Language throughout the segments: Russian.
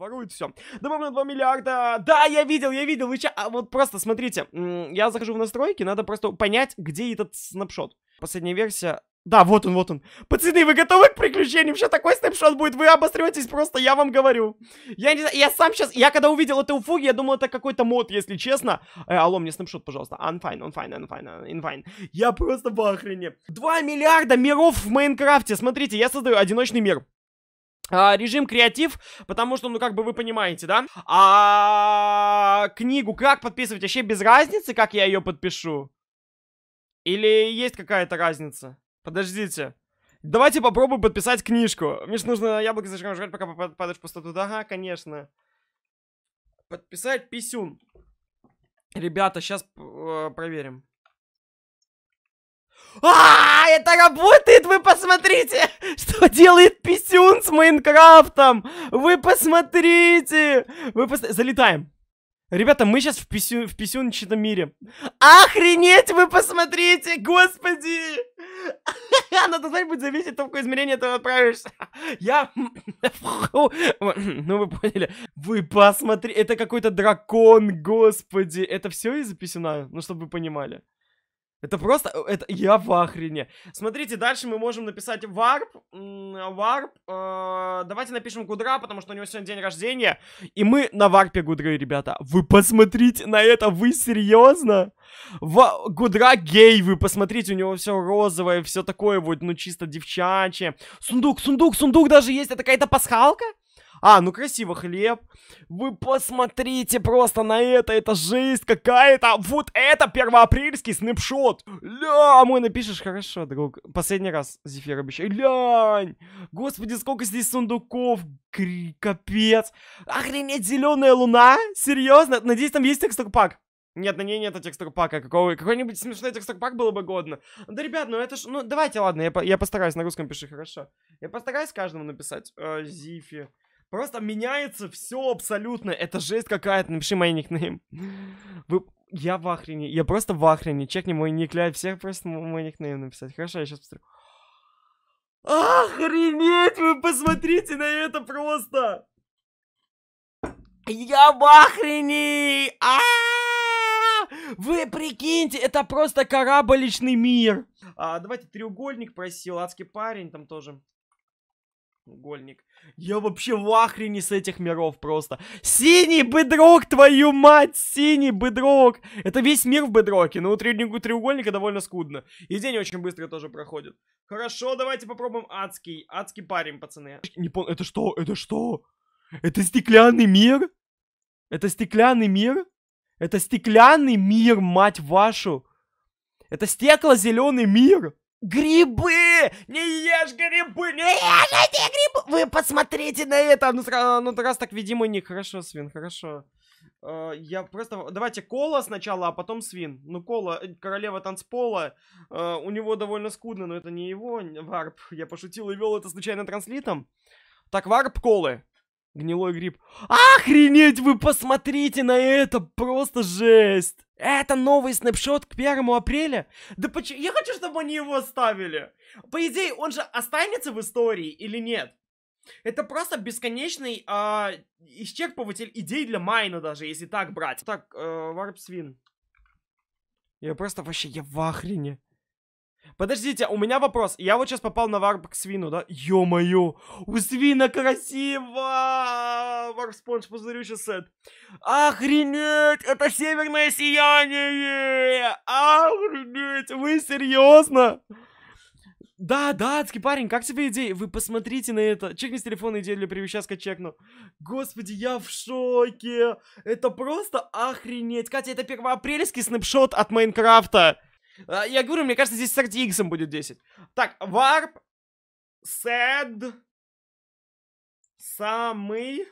воруют все. Добавлено 2 миллиарда. Да, я видел, я видел. Вы ча... а вот просто смотрите, я захожу в настройки, надо просто понять, где этот снапшот. Последняя версия да, вот он, вот он. Пацаны, вы готовы к приключениям? Что такой снапшот будет? Вы обостретесь просто, я вам говорю. Я не знаю, я сам сейчас, я когда увидел это уфуги, я думал, это какой-то мод, если честно. Э, алло, мне снапшот, пожалуйста. I'm fine, I'm fine, I'm fine, I'm fine. Я просто в охрене. 2 миллиарда миров в Майнкрафте. Смотрите, я создаю одиночный мир. А, режим креатив, потому что, ну, как бы вы понимаете, да? А книгу как подписывать? Вообще без разницы, как я ее подпишу? Или есть какая-то разница? Подождите. Давайте попробуем подписать книжку. Мне же нужно яблоко зажигать, жрать, пока падаешь в пустоту. Ага, конечно. Подписать писюн. Ребята, сейчас э, проверим. А, это работает, вы посмотрите, что делает писюн с Майнкрафтом. Вы посмотрите. Вы пос... Залетаем. Ребята, мы сейчас в, писю... в писюнчатом мире. Охренеть, вы посмотрите, господи. Надо, знаешь, будет зависеть, только измерение ты отправишься. Я... ну, вы поняли. Вы посмотрите, это какой-то дракон, господи. Это все из-за писюна, ну, чтобы вы понимали. Это просто... Э, это... Я в охрене. Смотрите, дальше мы можем написать варп. Варп. Э, давайте напишем Гудра, потому что у него сегодня день рождения. И мы на варпе Гудры, ребята. Вы посмотрите на это, вы серьезно? В... Гудра гей, вы посмотрите, у него все розовое, все такое вот, ну чисто девчачье. Сундук, сундук, сундук даже есть. Это какая-то пасхалка? А, ну красиво хлеб. Вы посмотрите просто на это, это жесть какая-то. Вот это первоапрельский снэпшот. Ля, а мой напишешь, хорошо, друг. Последний раз, Зефир, обещаю. Лянь, господи, сколько здесь сундуков. Кри капец. Охренеть, зеленая луна? Серьезно? Надеюсь, там есть пак. Нет, на ней нету текстурпака. Какого, какой-нибудь смешной пак было бы годно. Да, ребят, ну это ж... Ну, давайте, ладно, я, по... я постараюсь. На русском пиши, хорошо. Я постараюсь каждому написать. Э, Зифи. Просто меняется все абсолютно. Это жесть какая-то. Напиши мой никнейм. Вы... Я в охрене. Я просто в охрене. Чекни мой ник, ля, всех просто мой никнейм написать. Хорошо, я сейчас посмотрю. Охренеть! Вы посмотрите на это просто! Я в охрене! -а! Вы прикиньте, это просто корабличный мир! А, давайте треугольник просил, адский парень там тоже. Угольник. Я вообще в ахрене с этих миров просто. Синий бедрок, твою мать, синий бедрок. Это весь мир в бедроке, но ну, у треугольника довольно скудно. И день очень быстро тоже проходит. Хорошо, давайте попробуем адский. Адский парень, пацаны. Не понял, это что? Это что? Это стеклянный мир? Это стеклянный мир? Это стеклянный мир, мать вашу. Это стекло-зеленый мир. Грибы! Не ешь грибы! Не ешь эти грибы! Вы посмотрите на это! Ну, ну раз так, видимо, не хорошо, свин, хорошо. Uh, я просто... Давайте Кола сначала, а потом Свин. Ну, Кола, э, королева танцпола, uh, у него довольно скудно, но это не его варп. Я пошутил и вел это случайно транслитом. Так, варп Колы. Гнилой гриб. Охренеть, вы посмотрите на это! Просто жесть! Это новый снапшот к первому апреля? Да почему? Я хочу, чтобы они его оставили. По идее, он же останется в истории или нет? Это просто бесконечный э, исчерпыватель идей для майна даже, если так брать. Так, э, варп свин. Я просто вообще, я в ахрене. Подождите, у меня вопрос. Я вот сейчас попал на варп к свину, да? Ё-моё! У свина красиво! Варп спонж сейчас, сет. Охренеть! Это северное сияние! Охренеть! Вы серьезно? Да, да, адский парень, как тебе идея? Вы посмотрите на это. Чекни с телефона идею для привещаска чекну. Господи, я в шоке. Это просто охренеть. Катя, это первоапрельский снапшот от Майнкрафта. А, я говорю, мне кажется, здесь с RTX будет 10. Так, варп. Сед. Самый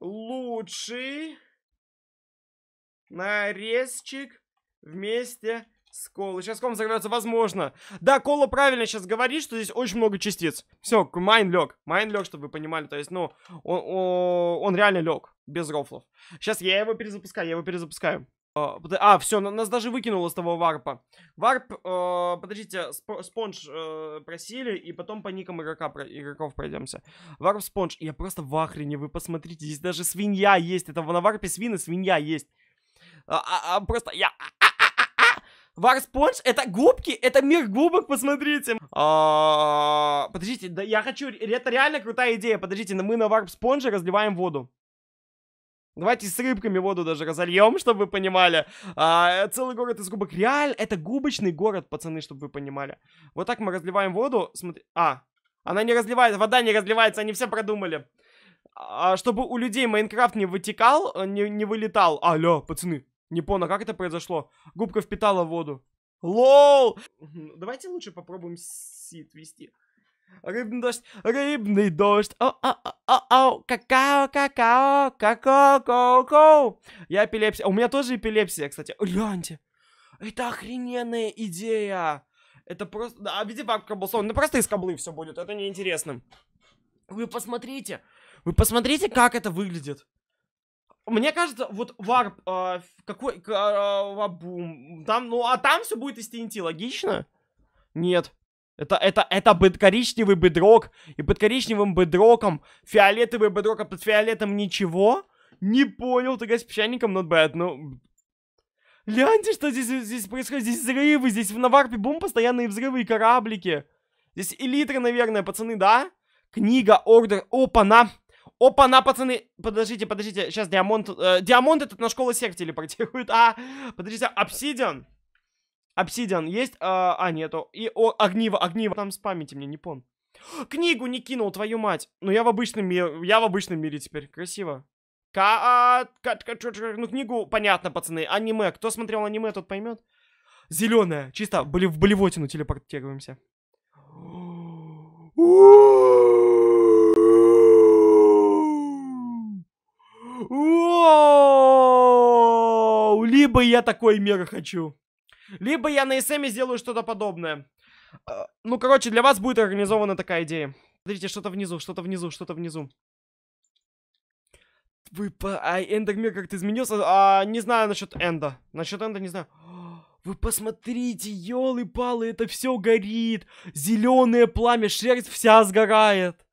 лучший нарезчик вместе с колой. Сейчас ком взорвется, возможно. Да, кола правильно сейчас говорит, что здесь очень много частиц. Все, майн лег. Майн лег, чтобы вы понимали. То есть, ну, он, он, он реально лег. Без рофлов. Сейчас я его перезапускаю, я его перезапускаю. Э, а, все, нас даже выкинуло с того варпа. Варп, э, подождите, сп спонж э, просили, и потом по никам игрока, про игроков пройдемся. Варп, спонж, я просто в ахрене, вы посмотрите, здесь даже свинья есть, это на варпе свин свинья есть. А, а, а, просто я... А, а, а, а Вар спонж, это губки, это мир губок, посмотрите. А, подождите, да я хочу, это реально крутая идея, подождите, мы на варп спонже разливаем воду. Давайте с рыбками воду даже разольем, чтобы вы понимали. А, э, целый город из губок. Реально, это губочный город, пацаны, чтобы вы понимали. Вот так мы разливаем воду. Смотри. А, она не разливается, вода не разливается, они все продумали. А, чтобы у людей Майнкрафт не вытекал, э, не, не вылетал. Алло, пацаны, не понял, как это произошло? Губка впитала воду. Лол! Давайте лучше попробуем сит вести. Рыбный дождь, рыбный дождь. О, о, о, о, какао, какао, какао, коу, коу. Я эпилепсия. У меня тоже эпилепсия, кстати. Гляньте. Это охрененная идея. Это просто... Да, а видите, бабка Булсон? Ну просто из каблы все будет. Это неинтересно. Вы посмотрите. Вы посмотрите, как это выглядит. Мне кажется, вот варп, э, какой, э, вабум, там, ну, а там все будет из TNT, логично? Нет. Это, это, это бед, коричневый бедрок. И под коричневым бедроком, фиолетовый бедрок, а под фиолетом ничего? Не понял, ты, с песчаником not bad, ну... Гляньте, что здесь, здесь происходит. Здесь взрывы, здесь на варпе бум, постоянные взрывы и кораблики. Здесь элитры, наверное, пацаны, да? Книга, ордер. Опа-на! Опа-на, пацаны! Подождите, подождите. Сейчас Диамонт... Э, Диамонт этот на школу сект телепортирует. А, подождите, Обсидиан? Обсидиан есть? А, а, нету. И о, огниво, огниво. Там спамите мне, не пон. Книгу не кинул, твою мать. Ну я в обычном мире, я в обычном мире теперь. Красиво. Ка, а, ну книгу понятно, пацаны. Аниме. Кто смотрел аниме, тот поймет. Зеленая. Чисто были в болевотину телепортируемся. Либо я такой мега хочу. Либо я на СМе эм сделаю что-то подобное. А, ну, короче, для вас будет организована такая идея. Смотрите, что-то внизу, что-то внизу, что-то внизу. Вы по... А Эндермир как-то изменился? А, не знаю насчет Энда. Насчет Энда не знаю. Вы посмотрите, елы-палы, это все горит. Зеленое пламя, шерсть вся сгорает.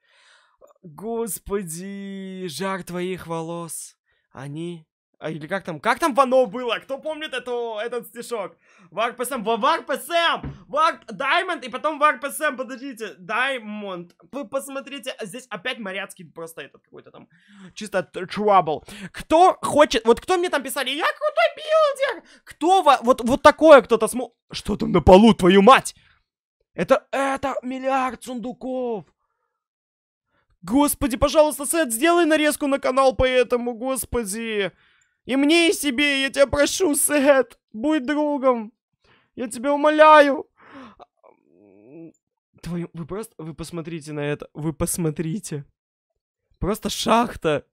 Господи, жар твоих волос. Они а, или как там? Как там Вано было? Кто помнит эту, этот стишок? Варп СМ. Варп СМ! Варп Даймонд и потом Варп СМ. Подождите. Даймонд. Вы посмотрите. А здесь опять Моряцкий просто этот какой-то там. Чисто trouble. Кто хочет... Вот кто мне там писали? Я крутой билдер! Кто... Во... Вот, вот такое кто-то смог... Что там на полу, твою мать? Это... Это миллиард сундуков. Господи, пожалуйста, Сет, сделай нарезку на канал по этому, господи. И мне, и себе, я тебя прошу, Сет, будь другом. Я тебя умоляю. Твою, вы просто, вы посмотрите на это, вы посмотрите. Просто шахта.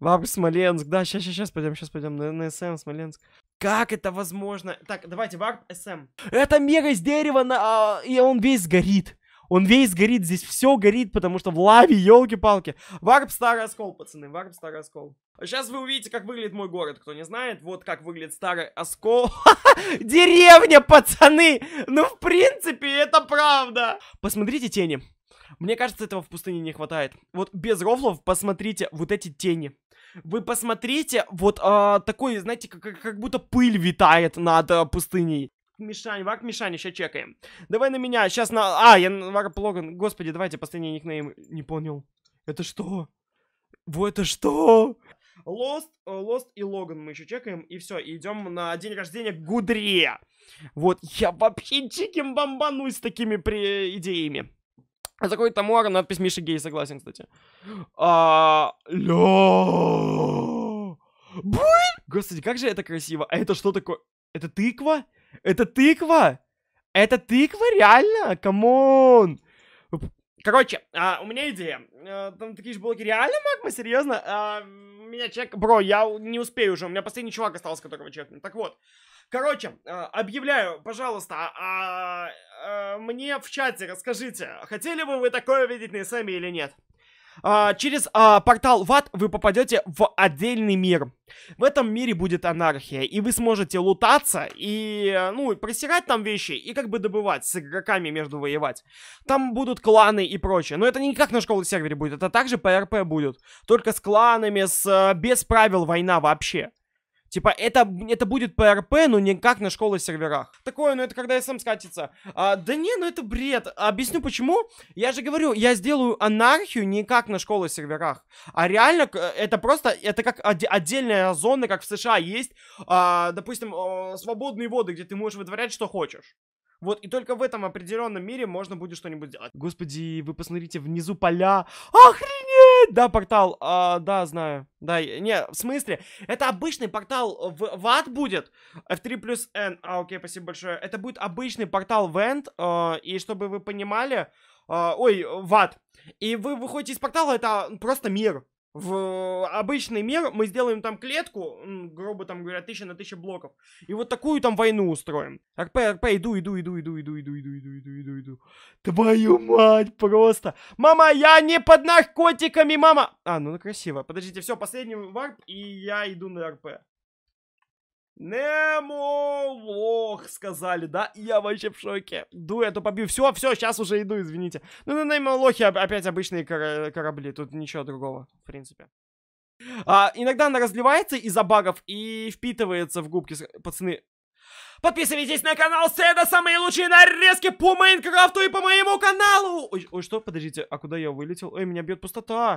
Вам Смоленск, да, сейчас, сейчас, сейчас пойдем, сейчас пойдем на, на СМ, эм, Смоленск. Как это возможно? Так, давайте, варп СМ. Эм. Это мега из дерева, на, а, и он весь горит. Он весь горит, здесь все горит, потому что в лаве, елки-палки. Варп старый оскол, пацаны, варп старый оскол. Сейчас вы увидите, как выглядит мой город, кто не знает. Вот как выглядит старый оскол. Деревня, пацаны! Ну, в принципе, это правда. Посмотрите тени. Мне кажется, этого в пустыне не хватает. Вот без рофлов посмотрите вот эти тени. Вы посмотрите, вот а, такой, знаете, как, как будто пыль витает над а, пустыней. Мишань, вак Мишань, сейчас чекаем. Давай на меня, сейчас на... А, я вак Логан, господи, давайте последний никнейм, не понял. Это что? Вот это что? Лост, Лост э, и Логан мы еще чекаем, и все, идем на день рождения к Гудре. Вот, я вообще чиким бомбанусь с такими при... идеями. Заходит Тамуара, надпись Миша Гей, согласен, кстати. А... Ля... Буй! Господи, как же это красиво. А это что такое? Это тыква? Это тыква? Это тыква, реально? Камон! Короче, а, у меня идея. А, там такие же блоки. Реально, Магма? Серьезно? А, меня человек, Бро, я не успею уже. У меня последний чувак остался, которого чекнул. Так вот. Короче, э, объявляю, пожалуйста, а, а, мне в чате расскажите, хотели бы вы такое видеть на сами или нет? а, через а, портал в ад вы попадете в отдельный мир. В этом мире будет анархия, и вы сможете лутаться и, ну, просирать там вещи, и как бы добывать, с игроками между воевать. Там будут кланы и прочее. Но это не как на школы сервере будет, это также ПРП будет. Только с кланами, с без правил война вообще. Типа, это, это будет PRP, но не как на школы серверах. Такое, ну это когда SM скатится. А, да не, ну это бред. Объясню почему. Я же говорю, я сделаю анархию не как на школы серверах. А реально, э, это просто, это как од- отдельная зона, как в США есть, а, допустим, свободные воды, где ты можешь вытворять, что хочешь. Вот, и только в этом определенном мире можно будет что-нибудь делать. Господи, вы посмотрите, внизу поля. Охренеть! да, портал, а, да, знаю. Да, не, в смысле, это обычный портал в, в ад будет? F3 плюс N, а, окей, спасибо большое. Это будет обычный портал в end, а, и чтобы вы понимали, а, ой, в ад. И вы выходите из портала, это просто мир в обычный мир мы сделаем там клетку, грубо там говоря, тысяча на тысячу блоков, и вот такую там войну устроим. РП, РП, иду, иду, иду, иду, иду, иду, иду, иду, иду, иду, иду. Твою мать, просто. Мама, я не под наркотиками, мама. А, ну, ну красиво. Подождите, все, последний варп, и я иду на РП. Немо лох, сказали, да? Я вообще в шоке. Ду, я а эту побью. Все, все, сейчас уже иду, извините. Ну, на ну, Немо лохе опять обычные корабли. Тут ничего другого, в принципе. А, иногда она разливается из-за багов и впитывается в губки. Пацаны, Подписывайтесь на канал Седа, самые лучшие нарезки по Майнкрафту и по моему каналу! Ой, ой, что? Подождите, а куда я вылетел? Ой, меня бьет пустота!